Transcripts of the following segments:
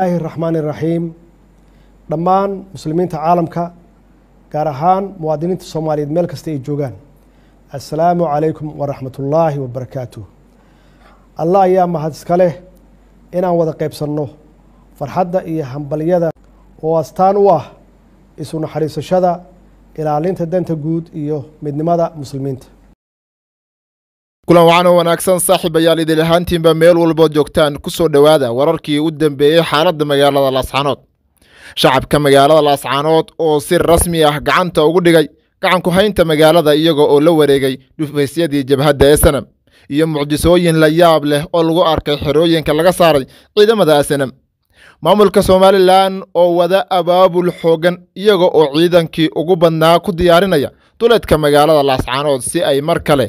hi الرaحmaan الرaحiim dhammaan muslimiinta caalamka gaar ahaan muwaadiniinta soomaaliyeed meel kasta ay joogaan assalaamu عalaykum waraxmatullaahi ullaahi wabarakaatuh allah ayaa mahad iska leh inaan wada qaybsanno farxadda iyo hambalyada oo astaan u ah isu naxariisashada ilaalinta danta guud iyo midnimada muslimiinta kulan wacan oo wanaagsan saaxiibayaal idil ahaantiinba meel walbood joogtaan ku soo dhowaada wararkii u dambeeyey xaaladda magaalada laascaanood shacabka magaalada laascaanood oo si rasmi ah gacanta ugu dhigay gacanku haynta magaalada iyaga oo la wareegay dhufaysyadii jabhadda ee sanam iyo mucjisooyin la yaab leh oo lagu arkay xerooyinka laga saaray ciidamada asanam maamulka somalilan oo wada abaabul xoogan iyaga oo ciidankii ugu badnaa ku diyaarinaya duleedka magaalada laascaanood si ay mar kale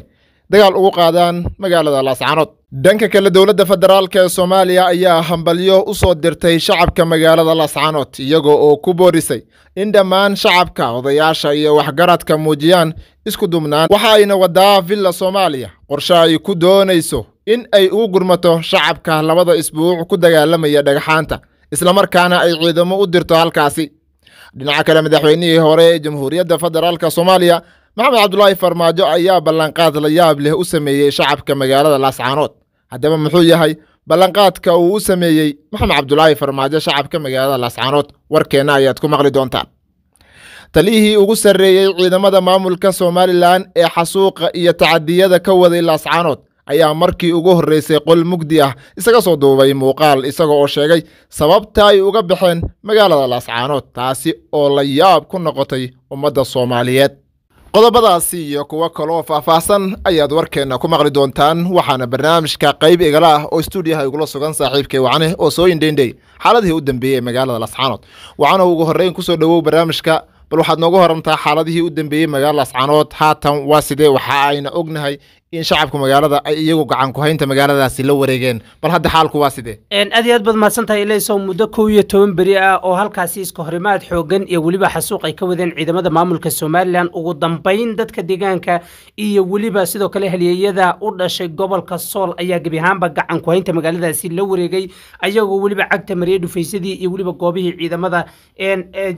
dagaal ugu qaadaan magaalada laascaanood dhanka kale dowladda federaalk ee soomaaliya ayaa hambalyo u soo dirtay shacabka magaalada laascaanood iyagoo oo ku boorisay in dhammaan shacabka odayaasha iyo waxgaradka muujiyaan isku dubnaan waxa ayna wadaa villa soomaaliya qorshe ay ku doonayso in ay ugu gurmato shacabka labada isbuuc ku dagaalamaya dhagxaanta islamarkaana ay ciidamo u dirto halkaasi dhinaca kale madaxweynihii hore ee jamhuuriyadda federaalk soomaaliya maxamed cabdulaahi farmaajo ayaa ballanqaad la yaab leh u sameeyey shacabka magaalada laascaanood haddaba muxuu yahay ballanqaadka uu u sameeyey maxamed cabdulaahi farmaajo shacabka magaalada laascaanood warkeenna ayaad ku maqli doontaan taliyihii ugu sarreeyey ciidamada maamulka somalilan ee xasuuqa iyo tacadiyada ka waday laascaanood ayaa markii ugu horreysay qol mugdi ah isaga soo duubay muuqaal isaga oo sheegay sababta ay uga baxeen magaalada laascaanood taasi oo la yaab ku noqotay ummadda soomaaliyeed qodobadaasi iyo kuwo kaleoo faahfaahsan ayaad warkeenna ku maqli doontaan waxaana barnaamijka qayb igala ah oo stuudiyaha igula sugan saaxiibkay wacne oo soo indheindhey xaaladihii u dambeeyey ee magaalada lascaanood wacana ugu horreyn kusoo dhowow barnaamijka bal waxaad nooga horantaa xaaladihii u dambeeyey magaalada lascaanood haatan waa sidee waxa ayna ognahay in shacabka magaalada ay iyagu gacan ku haynta magaaladaasi la wareegeen bal hadda xaalku waa sidee aad iyo aad baad mahadsantahay ilaysow muddo kow iyo toban beri ah oo halkaasi iskahorimaad xoogan iyo weliba xasuuq ay ka wadeen ciidamada maamulka somalilan ugu dambayn dadka deegaanka iyo weliba sidoo kale halyeeyada u dhashay gobolka sool ayaa gebi ahaanba gacan ku haynta magaaladaasi la wareegay ayagoo weliba cagta mariya dhufaysadii iyo weliba goobihii ciidamada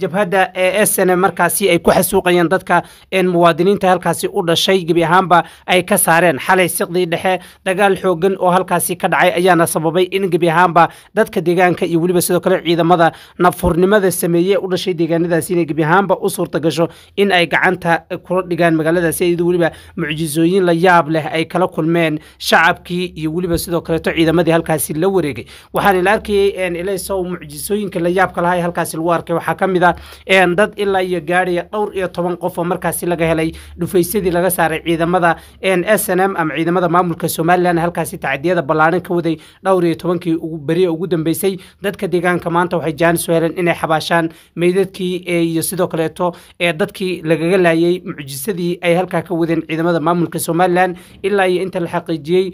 jabhadda esn markaasi ay ku xasuuqayeen dadka muwaadiniinta halkaasi u dhashay gebi ahaanba ay ka saareen saareen xalay siqdii dhexe dagaal xoogan oo halkaasi ka dhacay ayaana sababay in gebi ahaanba dadka deegaanka iyo weliba sidoo kale ciidamada nafurnimada sameeye u dhashay deegaanadaasi inay gebi ahaanba u suurta gasho in ay gacanta kula dhigaan magaaladaasi iyadoo weliba mucjizooyin la yaab leh ay kala kulmeen shacabkii iyo weliba sidoo kaleeto ciidamadii halkaasi la wareegay waxaana la arkayay ilaysow mucjisooyinka la yaabka lahay halkaasi lagu arkay waxaa ka mid a ah, dad ilaa iyo gaadhaya dhowr iyo toban qof oo markaasi laga helay dhufaysadii laga saaray ciidamada s sanam ama ciidamada maamulka somalilan halkaasi tacadiyada ballaaran ka waday dhowr iyo tobankii beri ugu dambeysay dadka deegaanka maanta waxay jaanis u inay xabaashaan meydadkii iyo sidoo kaleeto ee dadkii lagaga laayay mucjisadii ay halkaa ka wadeen ciidamada maamulka somalilan ilaa iyo inta la xaqiijiyey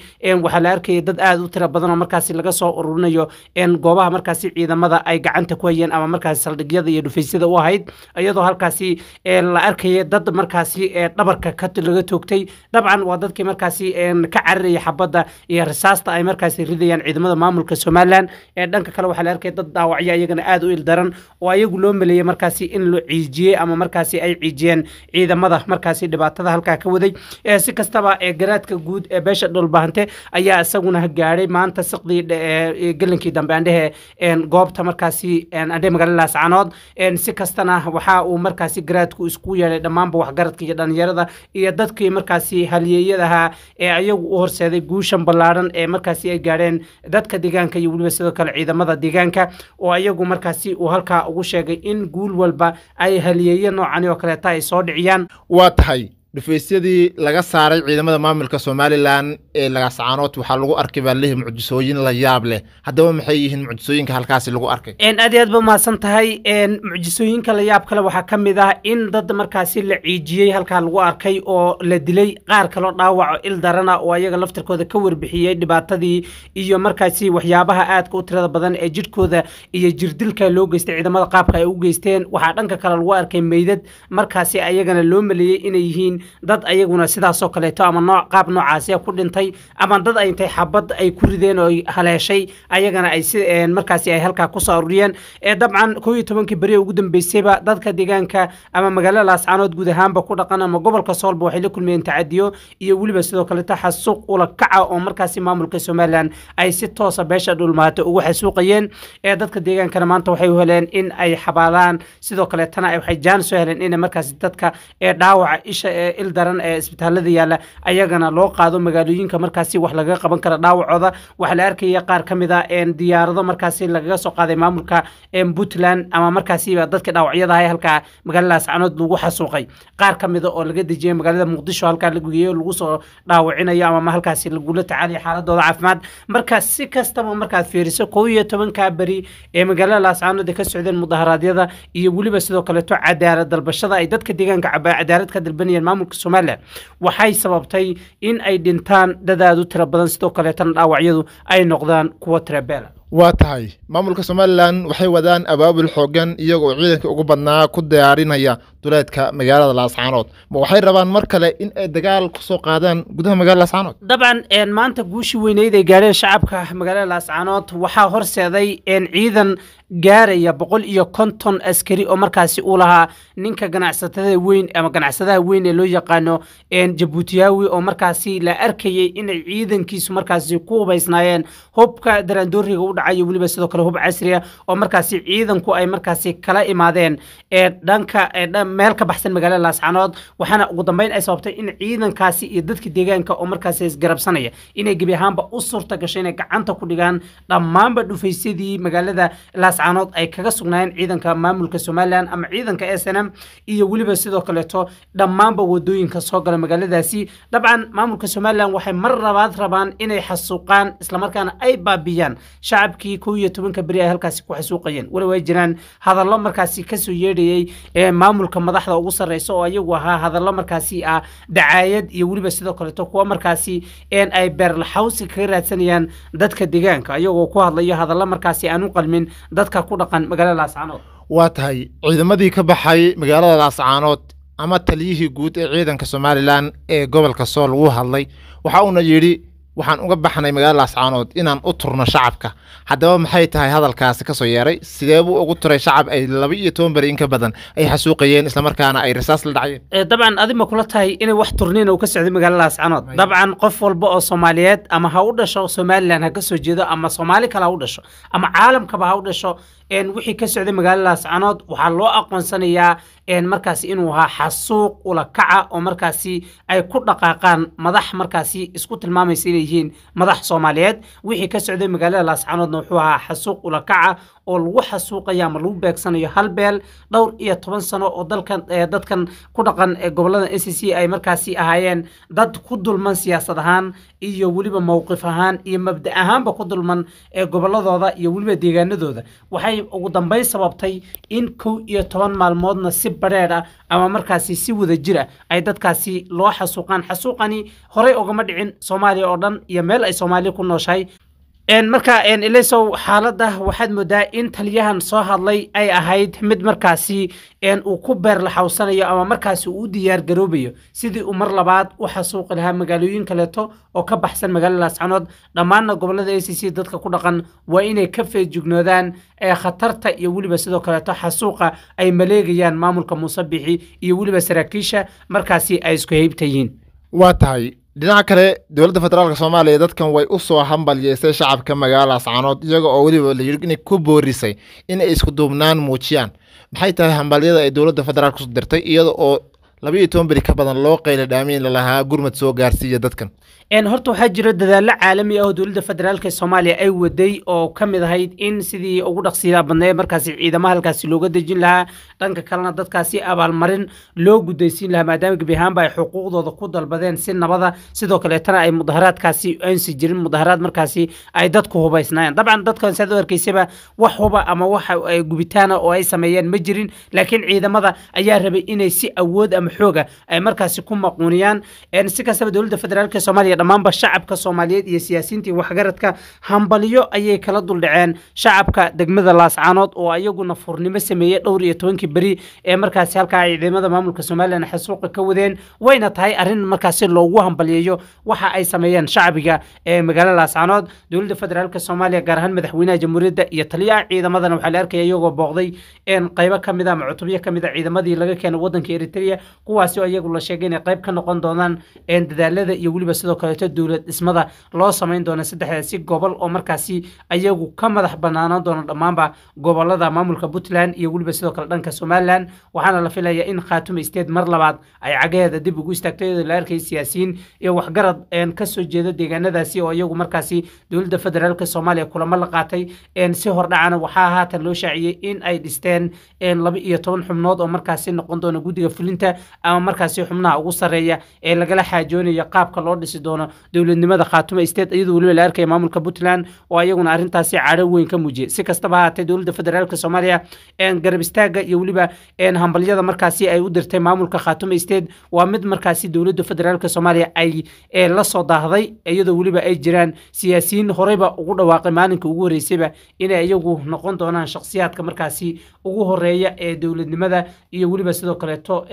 waxaa la arkaya dad aada u tira badan oo markaasi laga soo ururinayo goobaha markaasi ciidamada ay gacanta ku hayeen ama markaasi saldhigyada iyo dhufaysyada u ahayd iyadoo halkaasi la arkaya dad markaasi dhabarka laga toogtay dabcan waa dadkii markaasi ka cararaya xabada iyo rasaasta ay markaasi ridayaan ciidamada maamulka somalilan ee dhanka kale waxaa la arkaya dad dhaawacyo iyagana aada u il daran oo ayagu loo maleeyey markaasi in la ciijiyey ama markaasi ay ciijiyeen ciidamada markaasi dhibaatada halkaa ka waday si kastaba garaadka guud ee beesha dhulbaahante ayaa isaguna gaadhay maanta siqdii gelinkii dambe andhehe goobta markaasi andhe magaalada laascanood si kastana waxa uu markaasi garaadku isku yeelay dhammaanba waxgaradka iyo dhallinyarada iyo dadkii markaasi halyeeyadaha deegaanka ee ayagu u horseeday guushan ballaaran ee markaasi ay gaadheen dadka deegaanka iyo weliba sidoo kale ciidamada deegaanka oo ayagu markaasi uu halkaa ugu sheegay in guul walba ay haliyeeyeen noocani oo kaleeta ay soo dhiciyaan waa tahay dhufaysyadii laga saaray ciidamada maamulka somalilan ee lagaascaanood waxaa lagu arkay baa mucjisooyin la yaab leh haddaba maxay yihiin mucjisooyinka halkaasi lagu arkay aad iyo aad ba mahadsan tahay mucjisooyinka layaab kale waxaa ka mid ah in dad markaasi la ciijiyey halkaa lagu arkay oo la dilay qaar kalo dhaawaco il darana oo ayaga laftirkooda ka warbixiyey dhibaatadii iyo markaasi waxyaabaha aadka u tirada badan ee jidhkooda iyo jirdilka loo geystay ciidamada qaabka ay u geysteen waxaa dhanka kale lagu arkay meydad markaasi ayagana loo maleeyey inay yihiin dad ayaguna sidaasoo kaleeto ama noo qaab noocaasiya ku dhintay ama dad ay intay xabad ay ku rideen oo haleeshay ayagana ay eh, markaasi ay halkaa kusoo aruriyeen ee eh, dabcan koo tobankii beri ugu dambeysayba dadka deegaanka ama magaalo laascaanood guud ahaanba ku dhaqan ama gobolka soolba waxay la kulmayeen tacadiyo iyo weliba sidoo kaleeto xasuuq ula kaca oo markaasi maamulka somalilan ay si toosa ah beesha dhulmaata ugu xasuuqayeen ee eh, dadka deegaankana maanta waxay u heleen in ay xabaalaan sidoo kaleetana waxay jaan soo heleen inay markaasi dadka ee dhaawaca isha ee il daran ee isbitaalada yaalla ayagana loo qaado magaalooyinka markaasi wax lagaga qaban kara dhaawacooda waxaa la arkaya qaar ka mid a ah, diyaarado markaasi lagaga soo qaaday maamulka puntland ama markaasiba dadka dhaawacyadaha halkaa magaalada lascanood lagu xasuuqay qaar ka mida ah oo laga dejiyay magaalada muqdisho halkaa la geeyo lagu soo dhaawacinayo amama halkaasi lagula tacaalaya xaaladooda caafimaad markaas si kastaba markaad fiiriso kow iyo tobankaa beri ee magaalada laascanood ay ka socdeen mudaharaadyada iyo weliba sidoo kaleeto cadaalad dalbashada ay dadka deegaanka cadaalad ka dalbanayeen maamul maamulka somalilan waxay sababtay in ay dhintaan dadaadu tira badan sidoo kaleetana dhaawacyadu ay noqdaan kuwa tirebeela waa tahay maamulka somalilan waxay wadaan abaabul xooggan iyagoo ciidanka ugu badnaa ku diyaarinaya duleedka magaalada laascaanood ma waxay rabaan mar kale in ay dagaal ku soo qaadaan gudaha magaalada laascaanood dabcan maanta guushi weyneyd ay gaareen shacabka magaalada laascaanood waxaa horseeday ciidan gaaraya boqol iyo konton askari oo markaasi uu lahaa ninka ganacsatada weyn ama ganacsadaha weyn ee loo yaqaano jabuutiyaawi oo markaasi la arkayay inay ciidankiisu markaasi ku hubaysnaayeen hubka daraandooriga dhacay iyo weliba sidoo kale hub casri oo markaasi ciidanku ay markaasi kala imaadeen ee dhanka meel ka baxsan magaalada laascanood waxaana ugu dambeyn ay sababtay in ciidankaasi iyo dadka deegaanka oo markaasi isgarabsanaya inay gebi ahaanba u suurta gashay inay gacanta ku dhigaan dhammaanba dhufaysadii magaalada laascanood ay kaga sugnaayeen ciidanka maamulka somalilan ama ciidanka s n m iyo weliba sidoo kaleeto dhammaanba wadooyinka soo gala magaaladaasi dabcan maamulka somalilan waxay mar labaad rabaan inay xasuuqaan islamarkaana ay baabiyaan shacab shacabkii kow iyo tobanka beri ay halkaasi ku xasuuqayeen walow ay jiraan hadallo markaasi kasoo yeedhayey ee maamulka madaxda ugu sarreysa oo ayagu ahaa hadallo markaasi ah dhacaayad iyo weliba sidoo kaleeto kuwo markaasi ay beerlaxawsi kaga raadsanayaan dadka deegaanka ayagoo ku hadlayo hadallo markaasi aan u qalmin dadka ku dhaqan magaalada laascaanood waa tahay ciidamadii ka baxay magaalada laascaanood ama taliyihii guud ee ciidanka somalilan ee gobolka sool wuu hadlay waxa uuna yidhi waxaan uga baxnay magaalada lascaanood inaan u turno shacabka haddaba maxay tahay hadalkaasi ka soo yeeray sidee buu ugu turay shacab ay laba iyo toban beri in ka badan ay xasuuqayeen islamarkaana ay rasaas la dhacayeen eh, dabcan adima kula tahay inay wax turniin uu ka socday magaalada lascaanood dabcan qof walba oo soomaaliyeed ama ha u dhasho somalilan ha ka soo jeedo ama soomaali kale ha u dhasho ama caalamkaba ha u dhasho wixii ka socday magaalada canood waxaa loo aqoonsanayaa markaas inuu ahaa xasuuq ulakaca oo markaasi ay ku dhaqaaqaan madax markaasi isku tilmaamaysa inay yihiin madax soomaaliyeed wixii ka socday magaalada laascanoodna wuxuu ahaa xasuuq ulakaca oo lagu xasuuqaya ama lagu beegsanayo hal beel dhowr iyo toban sano oo dalkan dadkan ku dhaqan gobolada n c c ay markaasi ahaayeen dad ku dulman siyaasad ahaan iyo weliba mowqif ahaan iyo mabda ahaanba ku dulman ee goboladooda iyo weliba deegaanadooda waxay ugu dambeyn sababtay in kow iyo toban maalmoodna si badheed ah ama markaasi si wada jir ah ay dadkaasi loo xasuuqaan xasuuqani horey ugama dhicin soomaaliya oo dhan iyo meel ay soomaaliya ku nooshahay marka elesow xaalada waxaad moodaa in taliyahan soo hadlay ay ahayd mid markaasi uu ku beer beerlaxawsanayo ama markaasi uu diyaargaroobayo sidii uu mar labaad u xasuuqi lahaa magaalooyin kaleeto oo ka baxsan magaalada lascanood dhammaanna gobollada a c c dadka ku dhaqan waa inay ka feejignoodaan khatarta iyo weliba sidoo kaleeto xasuuqa ay maleegayaan maamulka muusabixi iyo weliba saraakiisha markaasi ay isku heybtayiin waa tahay dhinaca kale dowladda federaalk soomaaliya dadkan way u soo hambalyeysay shacabka magaalada ascaanood iyaga oo weliba la yidhi inay ku boorisay inay isku duubnaan muujiyaan maxay tahay hambalyada ay dowladda federaalk ku dirtay iyada oo labayo toban beri ka badan loo qayla dhaamiyn lalahaa gurmad soo gaarsiiya dadkan horta waxaa jira dadaallo caalami ah oo dowladda federaalka soomaaliya ay waday oo ka mid ahayd in sidii ugu dhaqsiidaa badnay markaasi ciidamaha halkaasi looga dejin lahaa dhanka kalena dadkaasi abaalmarin loo gudaysiin lahaa maadaama gebi ay xuquuqdooda ku dalbadeen si nabada sidoo kaleetana ay mudaharaadkaasi aysan jirin mudaharaad markaasi ay dadku hubaysnaayeen dabcan dadkan saad u arkaysaba wax huba ama wax gubitaana oo ay sameeyeen ma jirin laakiin ciidamada ayaa rabay inay si awood ama xooga ay markaasi ku maquuniyaan si kastaba dowladda federaalk soomaliya dhammaanba shacabka soomaaliyeed iyo siyaasiyiintii waxgaradka hambalyo ayay kala duldhaceen shacabka degmada laascaanood oo ayaguna furnimo sameeyey dhowr iyo tobankii beri ee markaasi halkaa ciidamada maamulka somalilan xasuuqa ka wadeen wayna tahay arrin markaasi loogu hambaliyayo waxa ay sameeyeen shacbiga ee magaalo laascaanood dowladda federaalk soomaaliya gaar ahaan madaxweynaha jamhuuriyadda iyo taliyaha ciidamadana waxaa la arkaya iyagoo booqday qeybo ka ah ama cutubyo ka a ah ciidamadii laga keenay waddanka eritrea kuwaasi oo iyagu la sheegay inay qayb ka noqon doonaan dadaalada iyo weliba sidoo kaleeto dowlad dhismada loo samayn doona saddexdaasi gobol oo markaasi iyagu ka madax banaanaan doono dhammaanba gobolada maamulka puntland iyo weliba sidoo kale dhanka somalilan waxaana la filayaa in khaatume state mar labaad ay cagaheeda dib ugu istaagtay iyadoo la arkay siyaasiyiin iyo waxgarad kasoo jeeda deegaanadaasi oo iyagu markaasi dowladda federaalka soomaaliya kulamo la qaatay si hordhacana waxaa haatan loo shaaciyey in ay dhisteen laba iyo toban xubnood oo markaasi noqon doona guddiga fulinta ama markaasi xubnaha ugu sareeya ee lagala xaajoonayo qaabka loo dhisi doono dowladnimada khaatuma state iyadoo weliba la arkaya maamulka puntland oo ayaguna arrintaasi cadho weyn ka muujiyey si kastaba ahaatee dowladda federaalk soomaaliya garab istaaga iyo weliba hambalyada markaasi ay u dirtay maamulka khaatumo state waa mid markaasi dowladda federaalk soomaaliya ay la soo daahday iyadoo weliba ay jiraan siyaasiyiin horeyba ugu dhawaaqay maalinka ugu horreysayba inay iyagu noqon doonaan shakhsiyaadka markaasi ugu horeeya ee dowladnimada iyo weliba sidoo kaleeto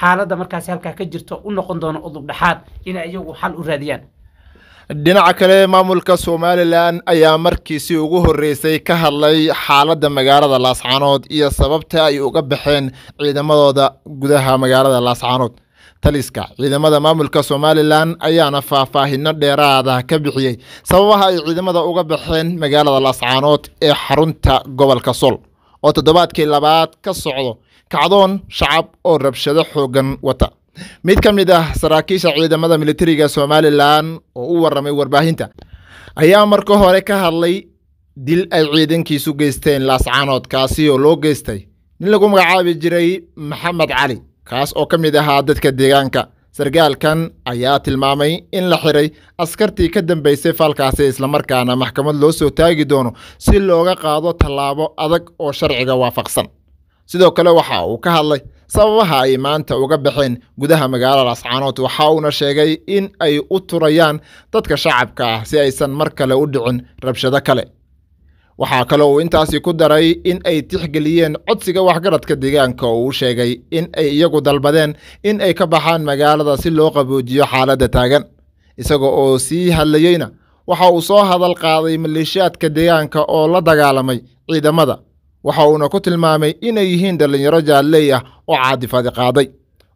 xaaladda markaasi halkaa ka jirto u noqon doono udub dhexaad inay iyagu xal u raadiyaan dhinaca kale maamulka somalilan ayaa markiisii ugu horreysay ka hadlay xaaladda magaalada laascaanood iyo sababta ay uga baxeen ciidamadooda gudaha magaalada laascaanood taliska ciidamada maamulka somalilan ayaana faahfaahino dheeraada ah ka bixiyey sababaha ay ciidamada uga baxeen magaalada laascaanood ee xarunta gobolka sol oo toddobaadkii labaad ka socdo kacdoon shacab oo rabshado xooggan wata mid ka mid ah saraakiisha ciidamada militariga somalilan oo u warramay warbaahinta ayaa marka hore ka hadlay dil ay ciidankiisu geysteen laascaanoodkaasi oo loo geystay nin lagu magacaabi jiray maxamed cali kaas oo ka mid ahaa dadka deegaanka sarkaalkan ayaa tilmaamay in la xiray askartii ka dambaysay faalkaasi islamarkaana maxkamad loo soo taagi doono si looga qaado tallaabo adag oo sharciga waafaqsan sidoo kale waxa uu ka hadlay sababaha ay maanta uga baxeen gudaha magaalada ascaanood waxa uuna sheegay in ay u turayaan dadka shacabka ah si aysan mar kale u dhicin rabshado kale waxaa kale uu intaasi ku daray in ay tixgeliyeen codsiga waxgaradka deegaanka oo uu sheegay in ay iyagu dalbadeen in ay ka baxaan magaalada si loo qaboojiyo xaaladda taagan isaga oo sii hadlayeyna waxa uu soo hadal qaaday maleeshiyaadka deegaanka oo la dagaalamay ciidamada waxa uuna ku tilmaamay inay yihiin dhallinyaro jaalley ah oo caadifadi qaaday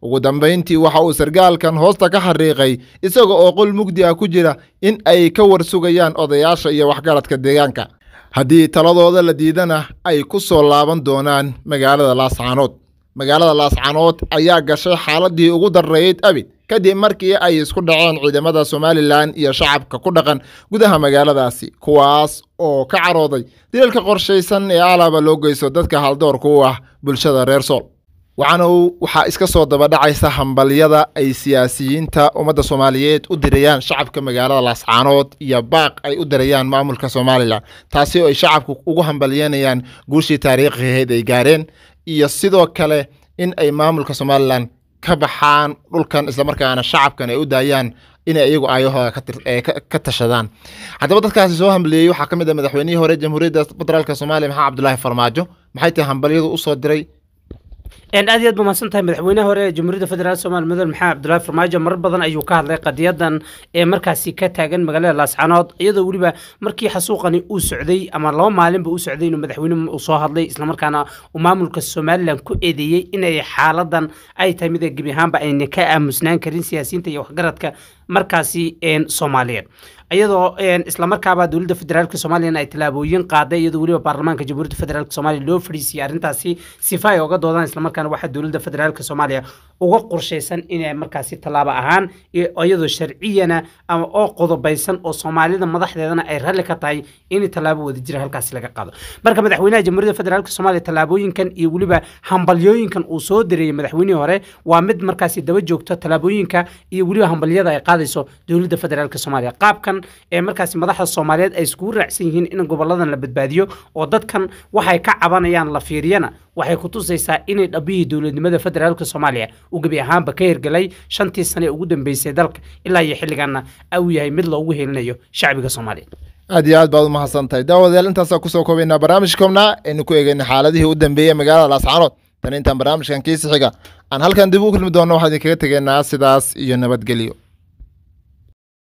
ugu dambayntii waxa uu sargaalkan hoosta ka xariiqay isaga oo qol mugdi ah ku jira in ay ka war sugayaan odayaasha iyo waxgaradka deegaanka haddii taladooda la diidana ah, ay ku soo laaban doonaan magaalada laascaanood magaalada laascanood ayaa gashay xaaladii ugu darreeyd abid kadib markii ay isku dhaceen ciidamada somalilan iyo shacabka ku dhaqan gudaha magaaladaasi kuwaas oo ka carooday dilalka qorshaysan ee alaaba loo geysto dadka haldoorku u ah bulshada reer sool waxaana waxaa iska soo dabadhacaysa hambalyada ay siyaasiyiinta ummadda soomaaliyeed u dirayaan shacabka magaalada laascaanood iyo baaq ay u dirayaan maamulka somalilan taasi oo ay shacabku ugu hambalyeenayaan guushii aheyd ay gaareen iyo sidoo kale in ay maamulka somalilan ka baxaan dhulkan islamarkaana shacabkan ay u daayaan inay iyagu aayahooda ka tashadaan haddaba dadkaasi soo hambaliyey waxaa ka mid a ah madaxweynihii hore jamhuuriyadda federaalk somalia maxamed cabdulaahi farmaajo maxay tahay hambalyadu u soo diray aad iyo aad ba mahadsan tahay madaxweynaha hore ee jamhuuriyadda federaalk somalia mudane maxamed cabdulaahi farmaajo marar badan ayuu ka hadlay qadiyadan ee markaasi ka taagan magaalada laascanood iyadoo weliba markii xasuuqani uu socday ama laba maalinba uu socday inuu madaxweyne uu soo hadlay islamarkaana uu maamulka somalilan ku eedeeyey inay xaaladan ay tahay mid gebi ahaanba ayna ka aamusnaan karin siyaasiyiinta iyo waxgaradka markaasi soomaaliyeed iyadoo islamarkaaba dowlada federaalk soomaaliyana ay tallaabooyin qaaday iyadoo weliba baarlamaanka jamhuuriyadda federaalk soomaliya loo fadhiisiyay arrintaasi sifa ay oga doodaan islamarkaana waxaa dowlada federaalk soomaaliya uga qorshaysan inay markaasi tallaabo ahaan iyadoo sharciyana ama oo qodobaysan oo soomaalida madaxdeedana ay ralli ka tahay in tallaabo wadajira halkaasi laga qaado marka madaxweynaha jamhuuriyadda federaalk soomaaliya tallaabooyinkan iyo weliba hambalyoyinkan uu soo direeyey madaxweynihii hore waa mid markaasi daba joogto tallaabooyinka iyo weliba hambalyada ay qaada qaadayso dowladda federaalk soomaaliya qaabkan ee markaasi madaxda soomaaliyeed ay iskugu raacsan yihiin in gobolladan la badbaadiyo oo dadkan waxay ka cabanayaan la fiiriyana waxay ku tusaysaa inay dhabihii dowladnimada federaalk soomaaliya uu gebi ahaanba ka hirgelay shantii sane ee ugu dambeysay dalka ilaa iyo xilligaanna u yahay mid loogu helinayo shacbiga soomaaliyeed aad iyo aad baad u mahadsan tahay daawadayaal intaasaan kusoo koobaynaa barnaamijkoobna aynu ku eegayna xaaladihii u dambeeyey magaalada laascaanood tan intaan barnaamijkan kiisixiga aan halkan dib u kulmi doonno waxaan idinkaga tegaynaa sidaas iyo nabadgelyo